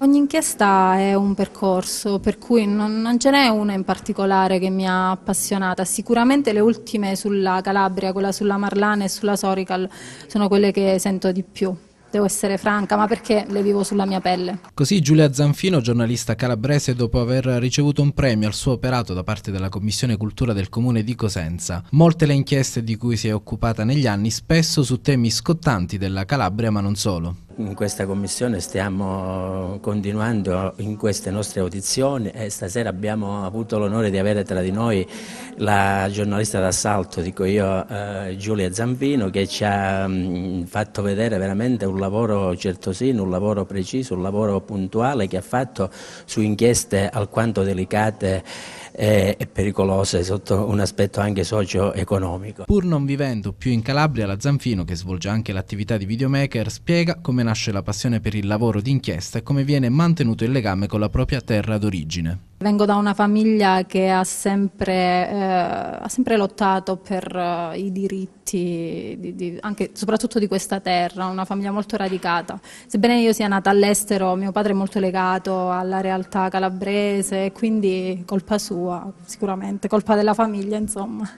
Ogni inchiesta è un percorso, per cui non, non, ce n'è una in particolare che mi ha appassionata. Sicuramente le ultime sulla Calabria, quella sulla Marlana e sulla Sorical, sono quelle che sento di più. Devo essere franca, ma perché le vivo sulla mia pelle. Così Giulia Zanfino, giornalista calabrese, dopo aver ricevuto un premio al suo operato da parte della Commissione Cultura del Comune di Cosenza. Molte le inchieste di cui si è occupata negli anni, spesso su temi scottanti della Calabria, ma non solo in questa commissione stiamo continuando in queste nostre audizioni e stasera abbiamo avuto l'onore di avere tra di noi la giornalista d'assalto, dico io, eh, Giulia Zampino, che ci ha mh, mm, fatto vedere veramente un lavoro certosino, un lavoro preciso, un lavoro puntuale che ha fatto su inchieste alquanto delicate eh, e, pericolose sotto un aspetto anche socio-economico. Pur non vivendo più in Calabria, la Zanfino, che svolge anche l'attività di videomaker, spiega come nasce la passione per il lavoro d'inchiesta e come viene mantenuto il legame con la propria terra d'origine. Vengo da una famiglia che ha sempre, eh, ha sempre lottato per eh, i diritti, di, di, anche, soprattutto di questa terra, una famiglia molto radicata. Sebbene io sia nata all'estero, mio padre è molto legato alla realtà calabrese, quindi colpa sua sicuramente, colpa della famiglia insomma.